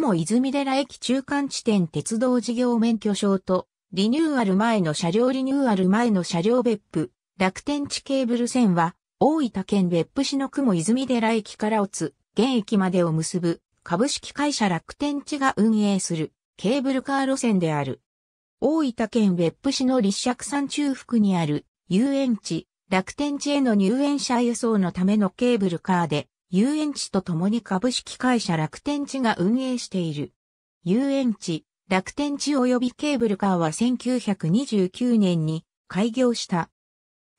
雲泉寺駅中間地点鉄道事業免許証と、リニューアル前の車両リニューアル前の車両別府、楽天地ケーブル線は、大分県別府市の雲泉寺駅から落つ、現駅までを結ぶ、株式会社楽天地が運営する、ケーブルカー路線である。大分県別府市の立石山中腹にある、遊園地、楽天地への入園者輸送のためのケーブルカーで、遊園地と共に株式会社楽天地が運営している。遊園地、楽天地及びケーブルカーは1929年に開業した。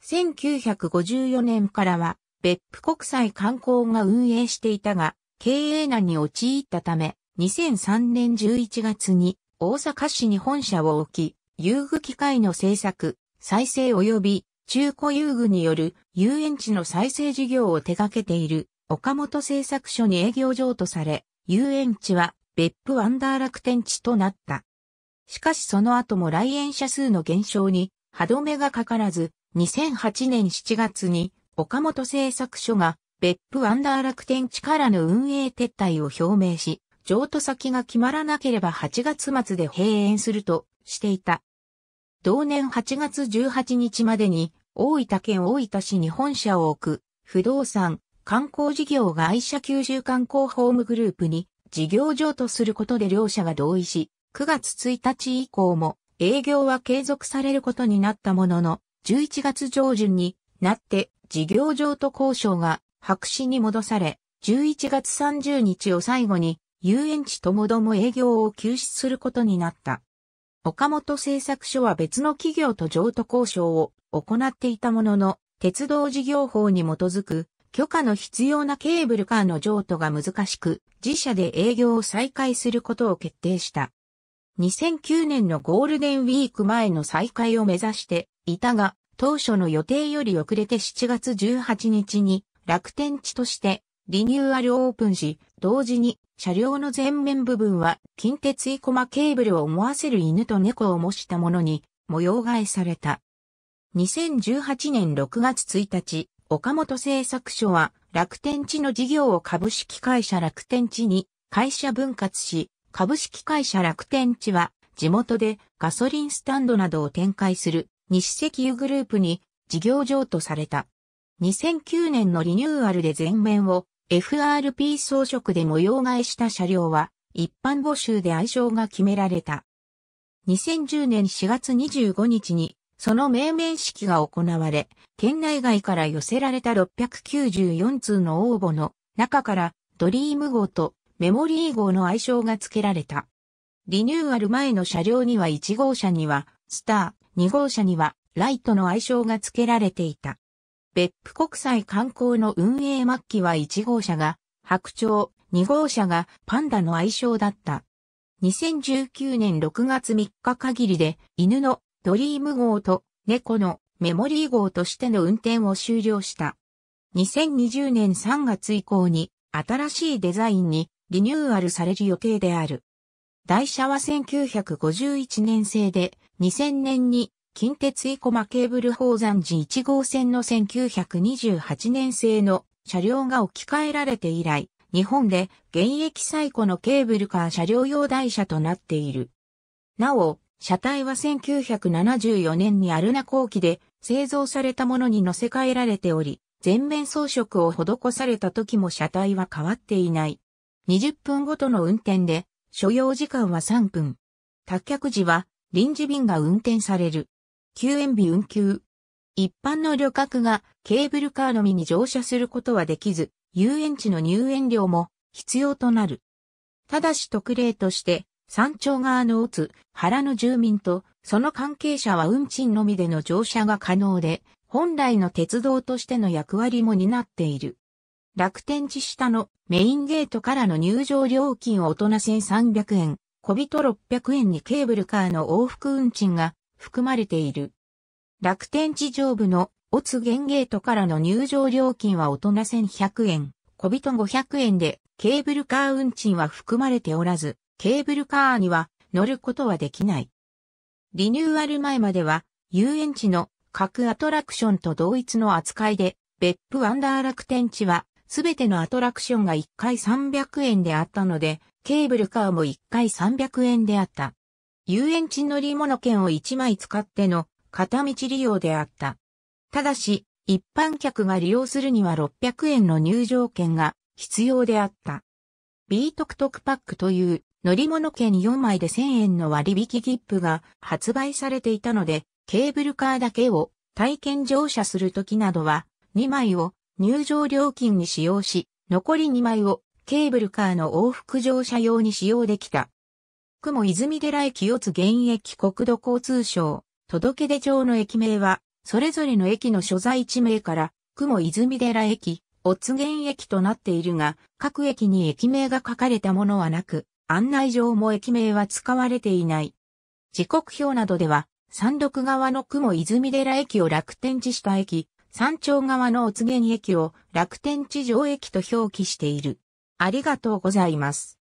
1954年からは別府国際観光が運営していたが、経営難に陥ったため、2003年11月に大阪市に本社を置き、遊具機械の製作、再生及び中古遊具による遊園地の再生事業を手掛けている岡本製作所に営業譲渡され、遊園地は別府ワンダー楽天地となった。しかしその後も来園者数の減少に歯止めがかからず、2008年7月に岡本製作所が別府ワンダー楽天地からの運営撤退を表明し、譲渡先が決まらなければ8月末で閉園するとしていた。同年8月18日までに大分県大分市に本社を置く不動産観光事業が愛車九州観光ホームグループに事業譲渡することで両社が同意し、9月1日以降も営業は継続されることになったものの、11月上旬になって事業譲渡交渉が白紙に戻され、11月30日を最後に遊園地ともども営業を休止することになった。岡本製作所は別の企業と譲渡交渉を行っていたものの、鉄道事業法に基づく許可の必要なケーブルカーの譲渡が難しく、自社で営業を再開することを決定した。2009年のゴールデンウィーク前の再開を目指していたが、当初の予定より遅れて7月18日に楽天地としてリニューアルオープンし、同時に車両の前面部分は近鉄イコマケーブルを思わせる犬と猫を模したものに模様替えされた。2018年6月1日、岡本製作所は楽天地の事業を株式会社楽天地に会社分割し、株式会社楽天地は地元でガソリンスタンドなどを展開する西石油グループに事業譲渡された。2009年のリニューアルで全面を FRP 装飾で模様替えした車両は一般募集で愛称が決められた。2010年4月25日にその命名式が行われ、県内外から寄せられた694通の応募の中からドリーム号とメモリー号の愛称が付けられた。リニューアル前の車両には1号車にはスター、2号車にはライトの愛称が付けられていた。別府国際観光の運営末期は1号車が白鳥、2号車がパンダの愛称だった。2019年6月3日限りで犬のドリーム号と猫のメモリー号としての運転を終了した。2020年3月以降に新しいデザインにリニューアルされる予定である。台車は1951年製で2000年に近鉄コ駒ケーブル宝山寺1号線の1928年製の車両が置き換えられて以来、日本で現役最古のケーブルカー車両用台車となっている。なお、車体は1974年にアルナ後期で製造されたものに乗せ替えられており、全面装飾を施された時も車体は変わっていない。20分ごとの運転で、所要時間は3分。脱却時は臨時便が運転される。休園日運休。一般の旅客がケーブルカーのみに乗車することはできず、遊園地の入園料も必要となる。ただし特例として、山頂側の乙、原の住民とその関係者は運賃のみでの乗車が可能で、本来の鉄道としての役割も担っている。楽天地下のメインゲートからの入場料金を大人1300円、小人600円にケーブルカーの往復運賃が含まれている。楽天地上部のオツゲンゲートからの入場料金は大人1100円、小人500円でケーブルカー運賃は含まれておらず、ケーブルカーには乗ることはできない。リニューアル前までは遊園地の各アトラクションと同一の扱いで、別府ワンダー楽天地はすべてのアトラクションが1回300円であったので、ケーブルカーも1回300円であった。遊園地乗り物券を1枚使っての片道利用であった。ただし、一般客が利用するには600円の入場券が必要であった。ビートクトクパックという乗り物券4枚で1000円の割引切符が発売されていたので、ケーブルカーだけを体験乗車するときなどは、2枚を入場料金に使用し、残り2枚をケーブルカーの往復乗車用に使用できた。雲泉寺駅四つ現役国土交通省、届出場の駅名は、それぞれの駅の所在地名から、雲泉寺駅、乙原駅となっているが、各駅に駅名が書かれたものはなく、案内状も駅名は使われていない。時刻表などでは、山麓側の雲泉寺駅を楽天地した駅、山頂側のお告げに駅を楽天地上駅と表記している。ありがとうございます。